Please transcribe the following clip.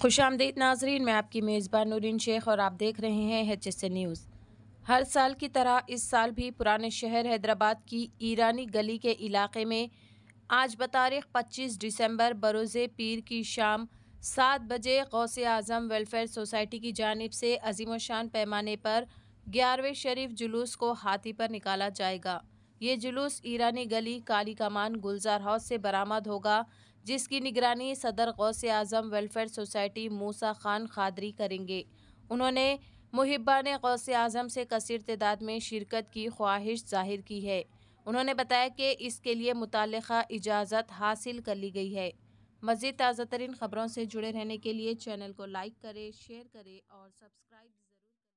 खुश आमदीद नाजरीन मैं आपकी मेज़बान नूरिन शेख और आप देख रहे हैं एच एस न्यूज़ हर साल की तरह इस साल भी पुराने शहर हैदराबाद की ईरानी गली के इलाके में आज बतारीख 25 दिसंबर बरोज़ पीर की शाम सात बजे गौस आज़म वेलफेयर सोसाइटी की जानब से अजीम शान पैमाने पर ग्यारहवें शरीफ जुलूस को हाथी पर निकाला जाएगा ये जुलूस ईरानी गली काली कमान गुलजार हाउस से बरामद होगा जिसकी निगरानी सदर गौस आज़म वेलफेयर सोसाइटी मूसा खान खादरी करेंगे उन्होंने मुहिबा ने गौसे आज़म से कसर तदाद में शिरकत की ख्वाहिश जाहिर की है उन्होंने बताया कि इसके लिए मुतल इजाज़त हासिल कर ली गई है मज़ीद ताज़ा तरीन ख़बरों से जुड़े रहने के लिए चैनल को लाइक करें शेयर करें और सब्सक्राइब